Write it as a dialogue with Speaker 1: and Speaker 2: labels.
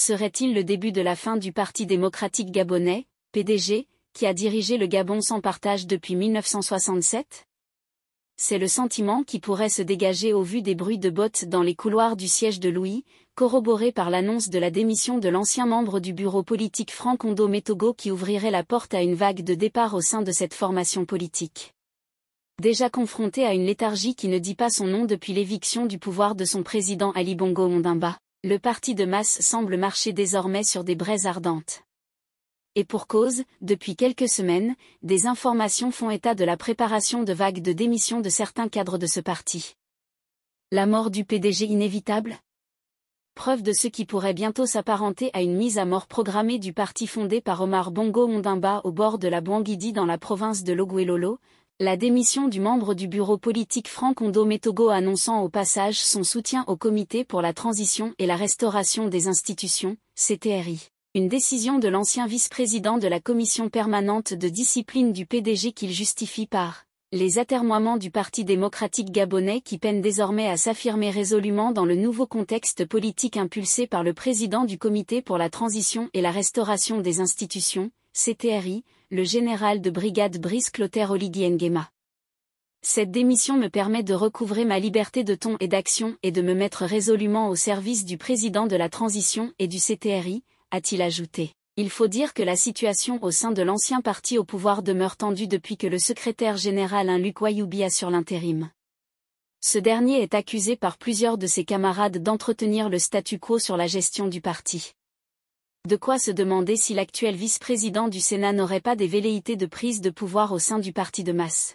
Speaker 1: serait-il le début de la fin du Parti démocratique gabonais, PDG, qui a dirigé le Gabon sans partage depuis 1967 C'est le sentiment qui pourrait se dégager au vu des bruits de bottes dans les couloirs du siège de Louis, corroboré par l'annonce de la démission de l'ancien membre du bureau politique Franck Ondo Metogo qui ouvrirait la porte à une vague de départ au sein de cette formation politique. Déjà confronté à une léthargie qui ne dit pas son nom depuis l'éviction du pouvoir de son président Ali Bongo Ondimba. Le parti de masse semble marcher désormais sur des braises ardentes. Et pour cause, depuis quelques semaines, des informations font état de la préparation de vagues de démission de certains cadres de ce parti. La mort du PDG inévitable Preuve de ce qui pourrait bientôt s'apparenter à une mise à mort programmée du parti fondé par Omar Bongo Ondimba au bord de la Bouanguidi dans la province de Loguelolo, la démission du membre du bureau politique Franck Ondo Metogo annonçant au passage son soutien au Comité pour la transition et la restauration des institutions, CTRI. Une décision de l'ancien vice-président de la commission permanente de discipline du PDG qu'il justifie par les atermoiements du Parti démocratique gabonais qui peine désormais à s'affirmer résolument dans le nouveau contexte politique impulsé par le président du Comité pour la transition et la restauration des institutions, CTRI, le général de brigade Brice Clotaire Olidi Nguema. Cette démission me permet de recouvrer ma liberté de ton et d'action et de me mettre résolument au service du président de la transition et du CTRI, a-t-il ajouté. Il faut dire que la situation au sein de l'ancien parti au pouvoir demeure tendue depuis que le secrétaire général un Luc Wayoubi assure l'intérim. Ce dernier est accusé par plusieurs de ses camarades d'entretenir le statu quo sur la gestion du parti. De quoi se demander si l'actuel vice-président du Sénat n'aurait pas des velléités de prise de pouvoir au sein du parti de masse.